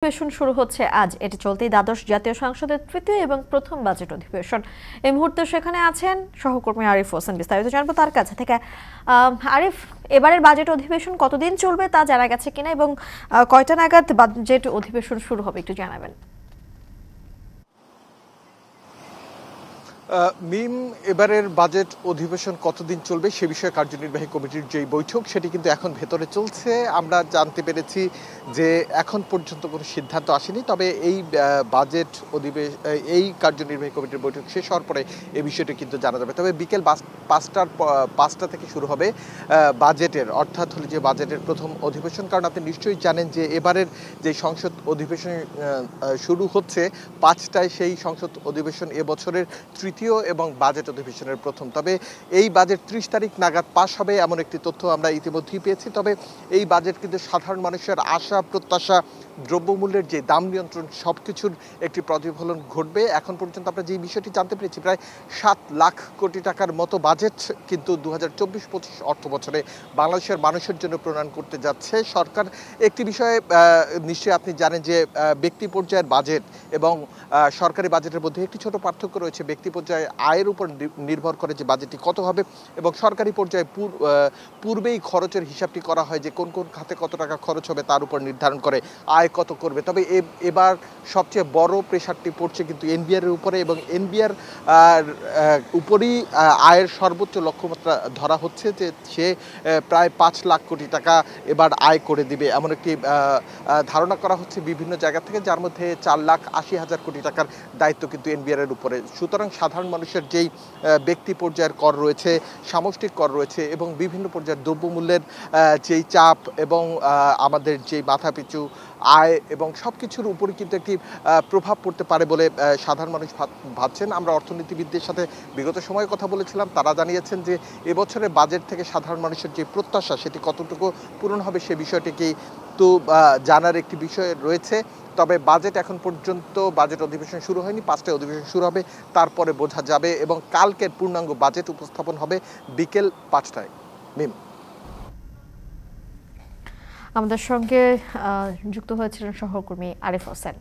অধিবেশন শুরু হচ্ছে আজ এটি চলতেই দ্বাদশ জাতীয় সংসদের তৃতীয় এবং প্রথম বাজেট অধিবেশন এই মুহূর্তে সেখানে আছেন সহকর্মী আরিফ হোসেন বিস্তারিত জানবো তার কাছে থেকে আরিফ এবারের বাজেট অধিবেশন কতদিন চলবে তা জানা গেছে কিনা এবং কয়টা নাগাদ বাজেট অধিবেশন শুরু হবে একটু জানাবেন মিম এবারের বাজেট অধিবেশন কতদিন চলবে সে বিষয়ে কার্যনির্বাহী কমিটির যেই বৈঠক সেটি কিন্তু এখন ভেতরে চলছে আমরা জানতে পেরেছি যে এখন পর্যন্ত কোনো সিদ্ধান্ত আসেনি তবে এই বাজেট অধিবেশ এই কার্যনির্বাহী কমিটির বৈঠক শেষ হওয়ার পরে এই বিষয়টি কিন্তু জানা যাবে তবে বিকেল পাঁচটার পাঁচটা থেকে শুরু হবে বাজেটের অর্থাৎ হলো যে বাজেটের প্রথম অধিবেশন কারণ আপনি নিশ্চয়ই জানেন যে এবারের যে সংসদ অধিবেশন শুরু হচ্ছে পাঁচটায় সেই সংসদ অধিবেশন এবছরের তৃতীয় দ্বিতীয় এবং বাজেট অধিবেশনের প্রথম তবে এই বাজেট ত্রিশ তারিখ নাগাদ পাশ হবে এমন একটি তথ্য আমরা ইতিমধ্যেই পেয়েছি তবে এই বাজেট কিন্তু সাধারণ মানুষের আশা প্রত্যাশা দ্রব্যমূল্যের যে দাম নিয়ন্ত্রণ সব কিছুর একটি প্রতিফলন ঘটবে এখন পর্যন্ত আমরা যে বিষয়টি জানতে পেরেছি প্রায় সাত লাখ কোটি টাকার মতো বাজেট কিন্তু দু হাজার চব্বিশ পঁচিশ অর্থ বছরে বাংলাদেশের মানুষের জন্য প্রণয়ন করতে যাচ্ছে সরকার একটি বিষয়ে নিশ্চয়ই আপনি জানেন যে ব্যক্তি পর্যায়ের বাজেট এবং সরকারি বাজেটের মধ্যে একটি ছোট পার্থক্য রয়েছে ব্যক্তি পর্যায়ে আয়ের উপর নির্ভর করে যে বাজেটটি কত হবে এবং সরকারি পর্যায়ে পূর্বেই খরচের হিসাবটি করা হয় যে কোন কোন খাতে কত টাকা খরচ হবে তার উপর নির্ধারণ করে আয় আয় কত করবে তবে এবার সবচেয়ে বড় প্রেশারটি পড়ছে কিন্তু এনবিআরের উপরে এবং এনবিআর উপরই আয়ের সর্বোচ্চ লক্ষ্যমাত্রা ধরা হচ্ছে যে সে প্রায় পাঁচ লাখ কোটি টাকা এবার আয় করে দিবে এমন একটি ধারণা করা হচ্ছে বিভিন্ন জায়গা থেকে যার মধ্যে চার লাখ আশি হাজার কোটি টাকার দায়িত্ব কিন্তু এনবিআরের উপরে সুতরাং সাধারণ মানুষের যেই ব্যক্তি পর্যায়ের কর রয়েছে সামষ্টিক কর রয়েছে এবং বিভিন্ন পর্যায়ের দ্রব্যমূল্যের যেই চাপ এবং আমাদের যেই মাথাপিছু আয় এবং সব কিছুর উপরে কিন্তু একটি প্রভাব পড়তে পারে বলে সাধারণ মানুষ ভাবছেন আমরা অর্থনীতিবিদদের সাথে বিগত সময়ে কথা বলেছিলাম তারা জানিয়েছেন যে এবছরের বাজেট থেকে সাধারণ মানুষের যে প্রত্যাশা সেটি কতটুকু পূরণ হবে সে বিষয়টিকেই তো জানার একটি বিষয় রয়েছে তবে বাজেট এখন পর্যন্ত বাজেট অধিবেশন শুরু হয়নি পাঁচটা অধিবেশন শুরু হবে তারপরে বোঝা যাবে এবং কালকের পূর্ণাঙ্গ বাজেট উপস্থাপন হবে বিকেল পাঁচটায় মিম আমাদের সঙ্গে যুক্ত হয়েছিলেন সহকর্মী আরিফ হোসেন